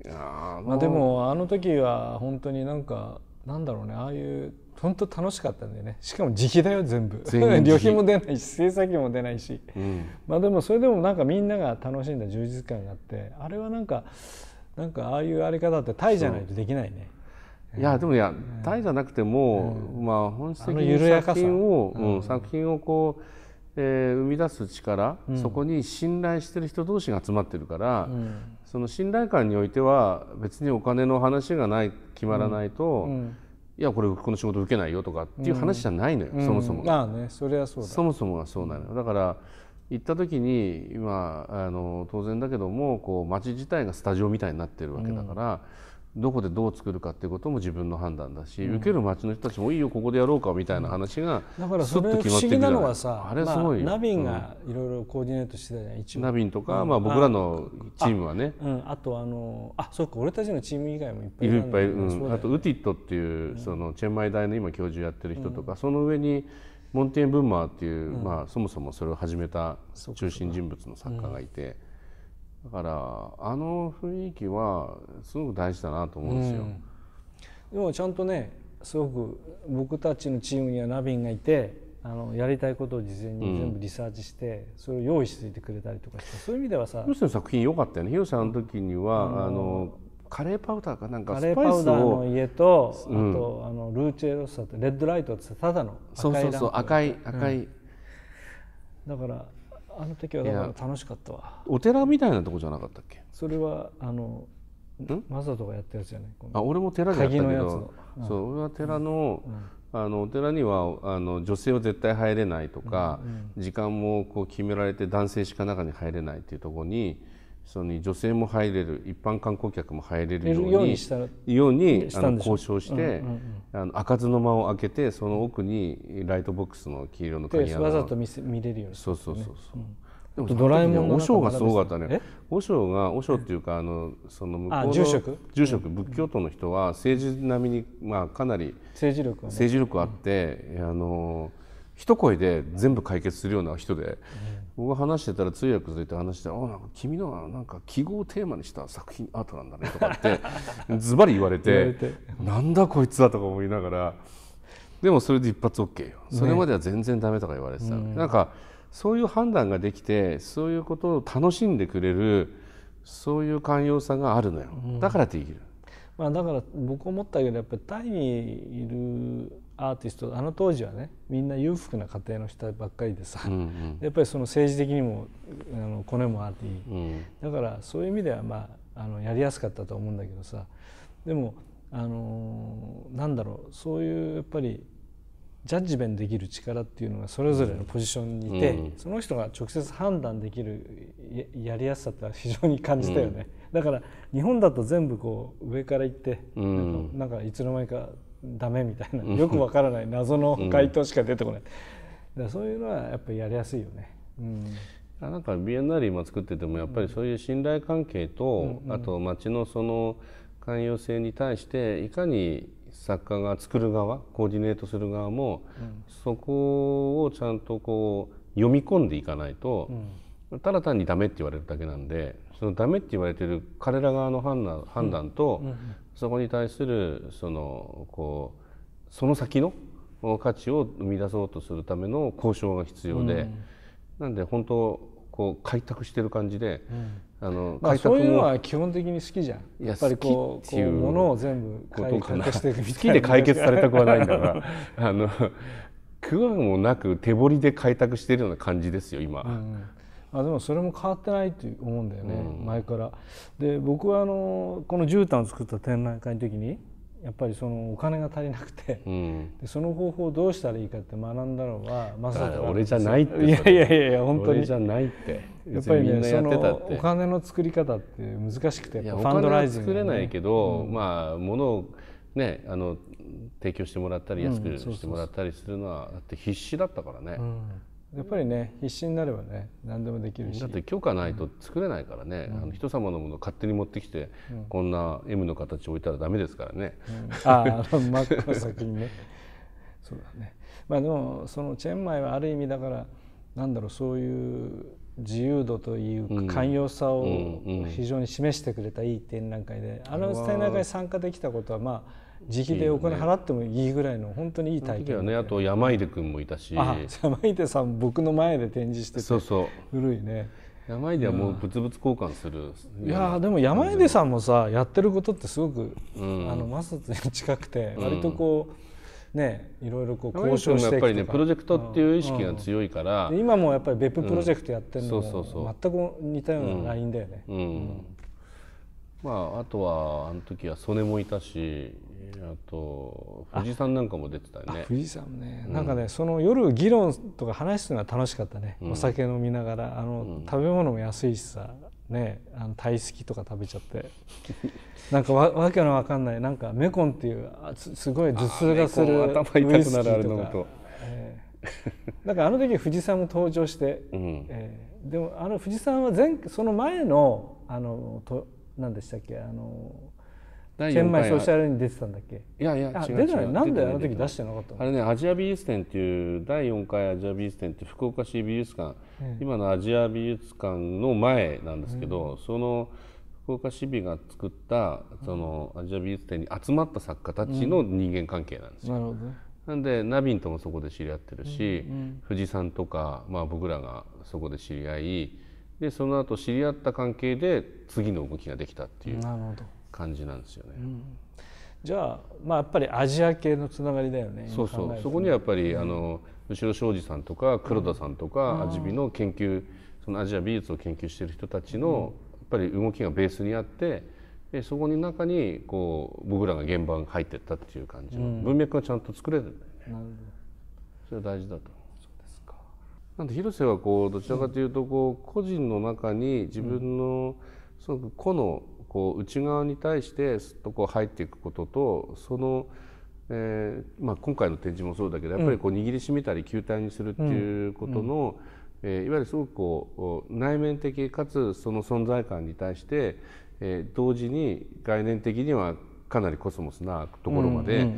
うん、あまあでもあの時は本当になんかなんだろうねああいう本当楽しかったんだよねしかも時期だよ全部旅費も出ないし制作費も出ないし、うん、まあでもそれでもなんかみんなが楽しんだ充実感があってあれはなんかなんかああいうあり方ってタイじゃないとできないね。いやでもいや、うん、タイじゃなくても、うん、まあ本質的に作品を、うん、作品をこう、えー、生み出す力、そこに信頼してる人同士が集まってるから、その信頼感においては別にお金の話がない決まらないと、うんいやこれこの仕事受けないよとかっていう話じゃないのよ、うん、そもそも、うん、あねそれはそうそもそもはそうなのだから行った時に今あの当然だけどもこう街自体がスタジオみたいになってるわけだから、うんどこでどう作るかっていうことも自分の判断だし、うん、受ける町の人たちもいいよここでやろうかみたいな話が、だからそれ不思議なのはさあれすごい、まあ、ナビンがいろいろコーディネートしてたじゃん一応ナビンとか、うん、まあ、僕らのチームはねあ,、あとあのあそうか俺たちのチーム以外もいっぱいいるいっぱい、ね、あとウティットっていうそのチェンマイ大の今教授やってる人とか、その上にモンティン・ブンマーっていう、まあ、そもそもそれを始めた中心人物の作家がいて。だからあの雰囲気はすごく大事だなと思うんですよ。うん、でもちゃんとねすごく僕たちのチームにはナビンがいてあのやりたいことを事前に全部リサーチして、うん、それを用意していてくれたりとかしてそういう意味ではさ広瀬の作品良かったよね広瀬の時には、うん、あのカレーパウダーかなんかスパイスをカレーパウダーの家と、うん、あとあのルーチェロッサとレッドライトってただの赤いそうそうそう赤い赤い、だからあの時は楽しかったわお寺みたいなとこじゃなかったっけそれはあのマサトがやったやつじゃないあ俺も寺じゃやったけど、そう俺は寺の、あのお寺にはあの女性は絶対入れないとか、時間もこう決められて男性しか中に入れないっていうところにその女性も入れる一般観光客も入れるようにようにあの交渉して、うんうん、あの開かずの間を開けてその奥にライトボックスの黄色の鍵穴わざと見せ見れるように、そうそうそうそう、んでもドラえもんの和尚がすごかったね和尚が和尚っていうかあのその向こうの住職住職仏教徒の人は政治並みに、まあ、かなり政治力、ね、政治力あって、うん、あの一声で全部解決するような人で、僕が話してたら通訳続いて話して「あなんか君のはなんか記号をテーマにした作品アートなんだね」とかって ズバリ言われて「なんだこいつは」とか思いながらでもそれで一発 OK よそれまでは全然ダメとか言われてた、ね、なんかそういう判断ができてそういうことを楽しんでくれるそういう寛容さがあるのよ、だからできる、うん、まあ、だから僕思ったけどやっぱりタイにいるアーティストあの当時はねみんな裕福な家庭の人ばっかりでさ、うんうん、やっぱりその政治的にもあのコネもあっていい、うん、だからそういう意味では、まあ、あのやりやすかったと思うんだけどさでも、あのー、なんだろうそういうやっぱりジャッジメントできる力っていうのがそれぞれのポジションにいて、うん、その人が直接判断できるやりやすさって非常に感じたよね、うん、だから日本だと全部こう上から行って、なんかいつの間にかダメみたいなよくわからない謎の回答しか出てこない、うん、だそういうのはやっぱりやりやすいよね。うんなんかビエンナー今作っててもやっぱりそういう信頼関係と、うん、あと町のその寛容性に対していかに作家が作る側コーディネートする側も、うん、そこをちゃんとこう読み込んでいかないと、うん、ただ単にダメって言われるだけなんでそのダメって言われてる彼ら側の判断判断と、そこに対するそのこうその先の価値を生み出そうとするための交渉が必要で、うん、なんで本当こう開拓してる感じで、うん、あの開拓、まあ、そういうのは基本的に好きじゃんやっぱりこういうものを全部解決していくみたいな好きで解決されたくはないんだらあの苦難もなく手彫りで開拓しているような感じですよ今、うんあでもそれも変わってないって思うんだよね、うん、前からで僕はあのこの絨毯を作った展覧会の時にやっぱりそのお金が足りなくて、うん、でその方法をどうしたらいいかって学んだのはまさか俺じゃないっていやいやいや本当にじゃないってやっぱりねそのお金の作り方って難しくてファンドライズ、ね、作れないけど、うん、まあものをねあの提供してもらったり安くしてもらったりするのは、だって必死だったからね、うん、やっぱりね必死になればね何でもできるしだって許可ないと作れないからね、うん、あの人様のもの勝手に持ってきて、うん、こんな M の形を置いたらダメですからね、うん、ああ先にね そうだねまあでもそのチェンマイはある意味だからなんだろうそういう自由度というか寛容さを非常に示してくれたいい展覧会で、あの展覧会に参加できたことはまあ自費でお金払ってもいいぐらいの本当にいい体験、ね、あと山出君もいたし山出さん僕の前で展示してそうそう古いね山出はもう物々交換する、うん、いやでも山出さんもさやってることってすごく、うん、あのマスに近くて割とこう、うんね、いろいろこう交渉してやっぱりねプロジェクトっていう意識が強いから、うんうん、今もやっぱり別府プロジェクトやってるのも全く似たようなラインだよね。まああとはあの時は曽根もいたしあと富士山なんかも出てたよね富士山ね、うん、なんかねその夜議論とか話すのは楽しかったね、うん、お酒飲みながらあの、うん、食べ物も安いしさねあのタイスキとか食べちゃって なんかわわけのわかんないなんかメコンっていうあすごい頭痛がする頭痛くなるあと、えー、なんかあの時富士山も登場して、うん、えー、でもあの富士山は前その前のあのとなんでしたっけあの千枚ソーシャルに出てたんだっけいやいや違う違うなんであの時出してなかったあれねアジア美術展っていう第4回アジア美術展って福岡市美術館、うん、今のアジア美術館の前なんですけど、うん、その福岡市美が作ったそのアジア美術展に集まった作家たちの人間関係なんですよ。うん、ななんでナビンともそこで知り合ってるし、富士山とか、まあ、僕らがそこで知り合いでその後知り合った関係で次の動きができたっていう。なるほど感じなんですよね。うん、じゃあ、まあ、やっぱりアジア系のつながりだよね。そうそう、ね、そこにはやっぱり、あの後ろ庄司さんとか黒田さんとか、うん、アジビの研究そのアジア美術を研究している人たちの、やっぱり動きがベースにあってでそこに中にこう僕らが現場が入ってったっていう感じの、文脈がちゃんと作れてるなるほど。それは大事だと思う。うそですか。なんで広瀬はこうどちらかというとこう個人の中に自分のすごく個のこう内側に対してすっとこう入っていくこととその、えーまあ、今回の展示もそうだけどやっぱりこう握りしめたり球体にするっていうことの、うんえー、いわゆるすごくこう内面的かつその存在感に対して、えー、同時に概念的にはかなりコスモスなところまで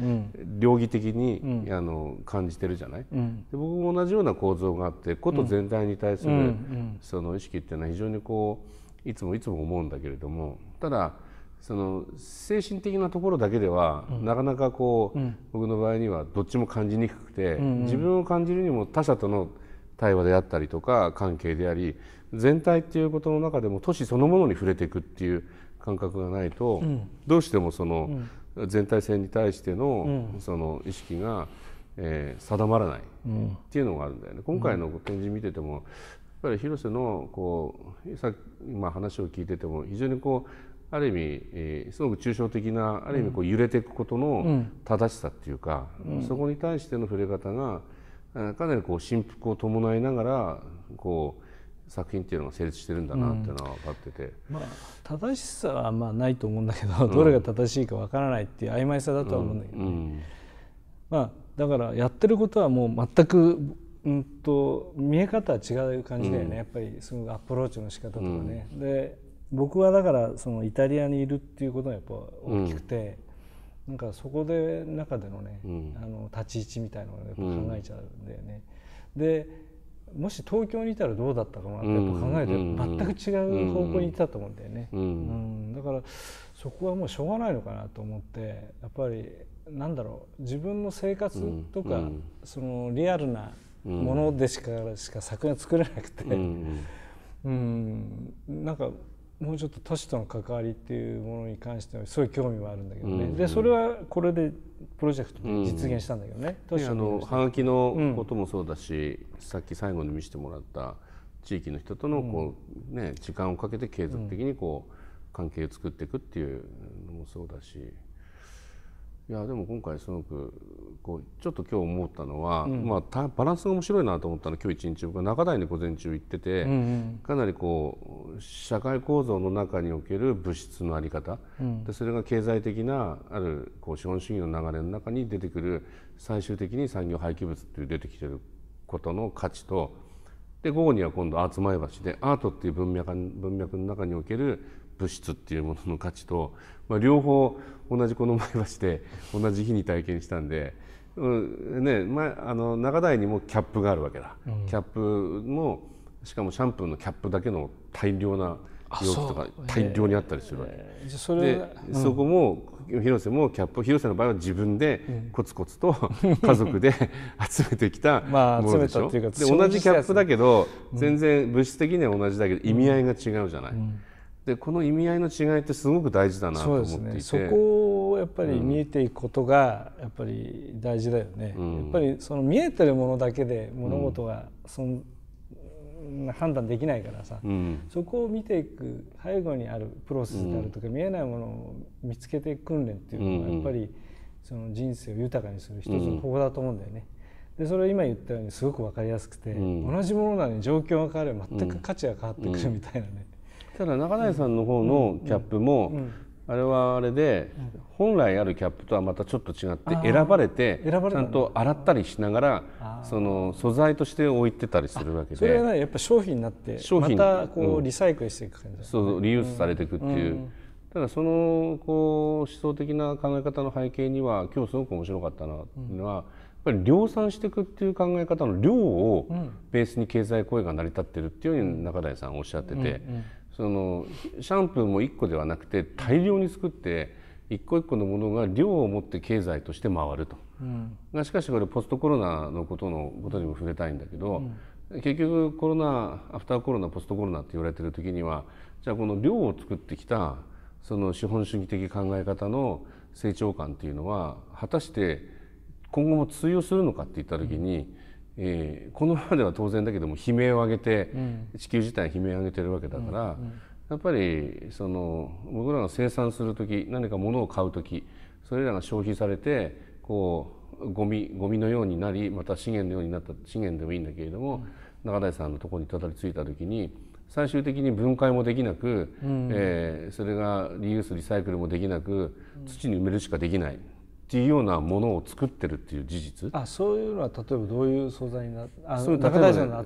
両義的に、あの感じてるじゃない、うん、で僕も同じような構造があってこと全体に対する、その意識っていうのは非常にこういつもいつも思うんだけれどもただその精神的なところだけでは、うん、なかなかこう、うん、僕の場合にはどっちも感じにくくて、うんうん、自分を感じるにも他者との対話であったりとか関係であり全体っていうことの中でも都市そのものに触れていくっていう感覚がないと、うん、どうしてもその、全体性に対しての、その意識が、えー、定まらないっていうのがあるんだよね。今回の展示見ててもやっぱり広瀬のこうさっき、話を聞いてても非常にこうある意味、えー、すごく抽象的なある意味こう揺れていくことの正しさっていうか、うんそこに対しての触れ方がかなりこう振幅を伴いながらこう作品っていうのが成立してるんだなっていうのは分かってて、うん、まあ、正しさはまあないと思うんだけど、どれが正しいか分からないっていう曖昧さだとは思うんだけど、ね、まあ、だからやってることはもう全くうんと見え方は違う感じだよね、やっぱりそのアプローチの仕方とかね。で僕はだからそのイタリアにいるっていうことがやっぱ大きくて、うん、なんかそこで中でのね、うん、あの立ち位置みたいなのをやっぱ考えちゃうんだよね。うん、でもし東京にいたらどうだったかなってやっぱ考えて全く違う方向にいたと思うんだよね、うんだからそこはもうしょうがないのかなと思ってやっぱりなんだろう自分の生活とか、そのリアルなものでしか,、しか作品作れなくて、うんなんかもうちょっと都市との関わりっていうものに関してはすごい興味はあるんだけどね、うんうん、でそれはこれでプロジェクト実現したんだけどね、うん、のはがきのこともそうだし、うん、さっき最後に見せてもらった地域の人とのこう、うん、ね、時間をかけて継続的にこう、関係を作っていくっていうのもそうだし。いやでも今回すごくこうちょっと今日思ったのは、うん、まあ、バランスが面白いなと思ったの今日一日僕は中台に午前中行ってて、うんうん、かなりこう社会構造の中における物質の在り方、うん、でそれが経済的なあるこう資本主義の流れの中に出てくる最終的に産業廃棄物っていう出てきてることの価値とで午後には今度アーツ前橋でアートっていう文脈文脈の中における物質っていうものの価値と、まあ、両方同じこの前橋で同じ日に体験したんで、うんねまあ、あの長台にもキャップがあるわけだ、うん、キャップもしかもシャンプーのキャップだけの大量な容器とか大量にあったりするわけ、えー、そで、うん、そこも広瀬もキャップ広瀬の場合は自分でコツコツと家族で 集めてきたものでしょ、まあ、で同じキャップだけど、全然物質的には同じだけど意味合いが違うじゃない。うんでこの意味合いの違いってすごく大事だなと思っていて、ね、そこをやっぱり見えていくことがやっぱり大事だよね、うん、やっぱりその見えてるものだけで物事がそん、うん、判断できないからさ、うん、そこを見ていく背後にあるプロセスであるとか、見えないものを見つけていく訓練っていうのがやっぱりその人生を豊かにする一つの方法だと思うんだよね。でそれを今言ったようにすごく分かりやすくて、同じものなのに状況が変われば全く価値が変わってくるみたいなね。ただ中谷さんの方のキャップも、あれはあれで、本来あるキャップとはまたちょっと違って選ばれてちゃんと洗ったりしながらその素材として置いてたりするわけでそれは、ね、やっぱ商品になって商品またこうリサイクルしていく感じ、ね、そうリユースされていくっていう。ただそのこう思想的な考え方の背景には今日すごく面白かったのは、ぱり量産していくっていう考え方の量をベースに経済行為が成り立ってるっていうように中谷さんおっしゃってて、うんうん、そのシャンプーも1個ではなくて大量に作って一個一個のものが量を持って経済として回ると、うん、しかしこれポストコロナのことのことにも触れたいんだけど、うん、結局コロナアフターコロナポストコロナって言われてる時にはじゃあこの量を作ってきたその資本主義的考え方の成長感っていうのは果たして今後も通用するのかって言った時に、うん、えー、このままでは当然だけども悲鳴を上げて、うん、地球自体悲鳴を上げてるわけだから、うんうん、やっぱりその僕らが生産する時何か物を買う時それらが消費されてこうゴミゴミのようになりまた資源のようになった資源でもいいんだけれども、うん、中台さんのところにたどり着いた時に最終的に分解もできなく、うん、えー、それがリユースリサイクルもできなく土に埋めるしかできない。っていうようなものを作ってるっていう事実あそういうのは例えばどういう素材なあそういう例えば、ね、例えば、え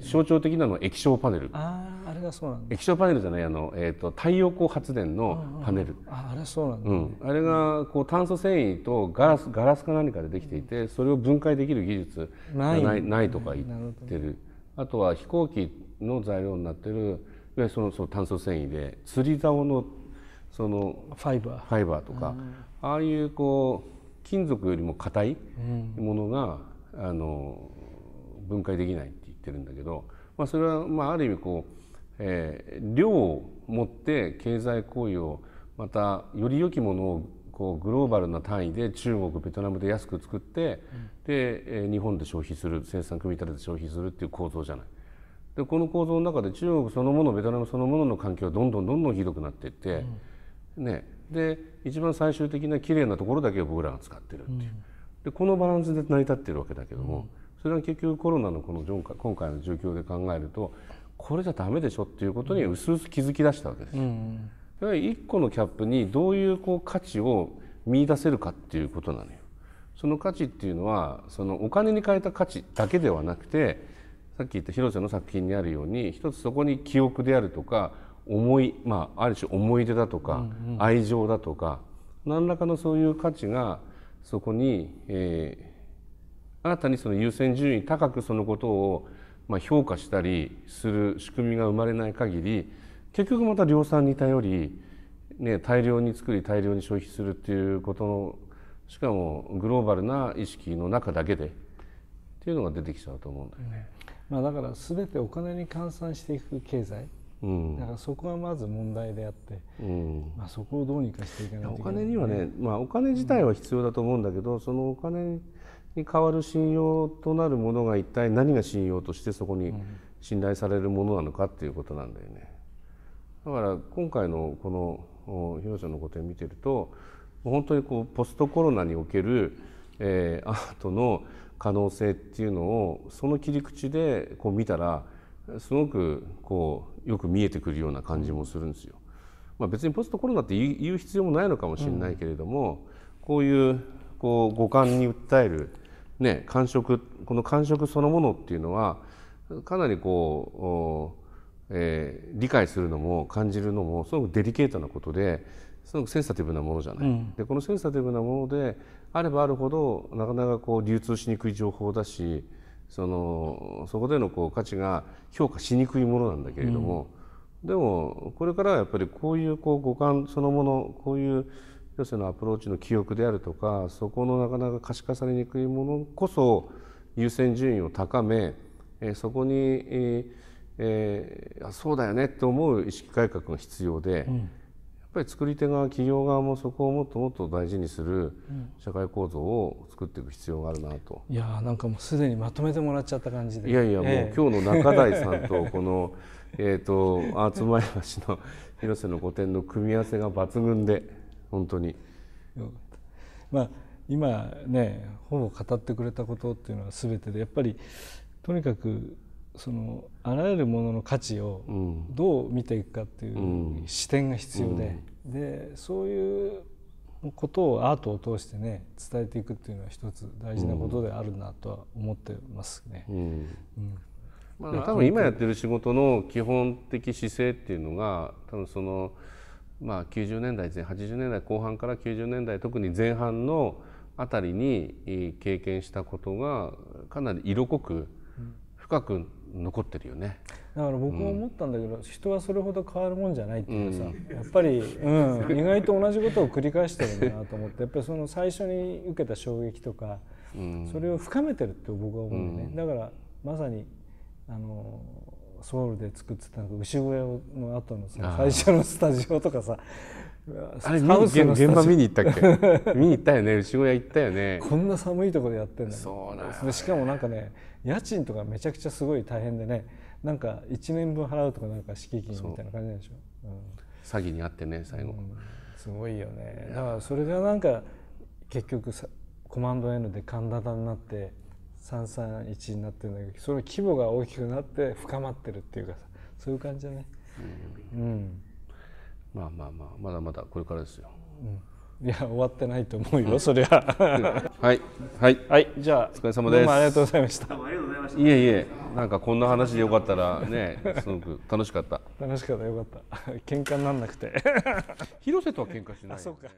ー、象徴的なのは液晶パネルああれがそうなん液晶パネルじゃないあの、えーと、太陽光発電のパネルああれそうなんねうん、あれがこう炭素繊維とガラスガラスか何かでできていて、それを分解できる技術がないないとか言ってる、ね、あとは飛行機の材料になってるいわゆるそのその炭素繊維で釣り竿のそのファイバーファイバーとか、うんああいうこう金属よりも硬いものが、うん、あの分解できないって言ってるんだけど、まあ、それは、まあ、ある意味こう、えー、量を持って経済行為をまたより良きものをこうグローバルな単位で中国ベトナムで安く作って、うん、で、え日本で消費する生産組み立てて消費するっていう構造じゃない。でこの構造の中で中国そのものベトナムそのものの環境はどんどんどんどんひどくなっていって、うん、ねで一番最終的な綺麗なところだけを僕らが使ってるっていう、でこのバランスで成り立ってるわけだけども、それは結局コロナのこの今回の状況で考えるとこれじゃダメでしょっていうことに薄々気づき出したわけですよ。だから1個のキャップにどういうこう価値を見出せるかっていうことなのよ。その価値っていうのはそのお金に変えた価値だけではなくてさっき言った広瀬の作品にあるように一つそこに記憶であるとか思い、まあ、ある種思い出だとか、うんうん、愛情だとか何らかのそういう価値がそこに、えー、新たにその優先順位高くそのことを、まあ、評価したりする仕組みが生まれない限り結局また量産に頼り、ね、大量に作り大量に消費するっていうことのしかもグローバルな意識の中だけでっていうのが出てきちゃうと思うんだよね。まあ、だから全てお金に換算していく経済うん、だからそこがまず問題であって、うんまあ、そこをどうにかしていかないといけない、ね、お金にはね、まあ、お金自体は必要だと思うんだけど、うん、そのお金に代わる信用となるものが一体何が信用としてそこに信頼されるものなのかっていうことなんだよね。だから今回のこの広瀬のことを見てると本当にこうポストコロナにおける、えー、アートの可能性っていうのをその切り口でこう見たらすごくこうよく見えてくるような感じもするんですよ。まあ、別にポストコロナって言う必要もないのかもしれないけれども、うん、こういうこう五感に訴える、ね、感触この感触そのものっていうのはかなりこう、えー、理解するのも感じるのもすごくデリケートなことですごくセンサティブなものじゃない。うん、でこのセンサティブなものであればあるほどなかなかこう流通しにくい情報だしそのそこでのこう価値が評価しにくいものなんだけれども、うん、でもこれからはやっぱりこういうこう五感そのものこういう要するにアプローチの記憶であるとかそこのなかなか可視化されにくいものこそ優先順位を高め、えそこに、えーえー、そうだよねと思う意識改革が必要で、うん、ぱり作り手側企業側もそこをもっともっと大事にする社会構造を作っていく必要があるなと、うん、いやなんかもうすでにまとめてもらっちゃった感じでいやいや、もう今日の中台さんとこの えーとアーツ前橋の広瀬の個展の組み合わせが抜群で本当に。まあ今ねほぼ語ってくれたことっていうのは全てでやっぱりとにかくそのあらゆるものの価値をどう見ていくかっていう視点が必要で,、でそういうことをアートを通してね伝えていくっていうのは一つ大事なことであるなとは思ってますね。うんまあ、多分今やってる仕事の基本的姿勢っていうのが多分その、まあ、90年代前80年代後半から90年代特に前半のあたりに経験したことがかなり色濃く深く残ってるよねだから僕も思ったんだけど、うん、人はそれほど変わるもんじゃないっていうかさ、うん、やっぱり、うん、意外と同じことを繰り返してるんだなと思ってやっぱりその最初に受けた衝撃とか、それを深めてるって僕は思うんだよね、だからまさにあのソウルで作ってた牛小屋の後のさ最初のスタジオとかさあれ現場見に行ったっけ 見に行ったよね牛小屋行ったよねこんな寒いところでやってんだそうなん、ね、でしかもなんかね家賃とかめちゃくちゃすごい大変でねなんか1年分払うとかなんか敷金みたいな感じなんでしょう、うん、詐欺にあってね最後、うん、すごいよねだからそれがなんか結局さコマンド N で神田田になって331になってるんだけどその規模が大きくなって深まってるっていうかそういう感じだね、うん、うんまあまあまあまだまだこれからですよ、うん、いや終わってないと思うよ、そりゃ はいはいはいじゃあお疲れ様ですありがとうございましたいえいえなんかこんな話でよかったらね すごく楽しかった楽しかったよかった 喧嘩になんなくて広瀬とは喧嘩しない、あそうか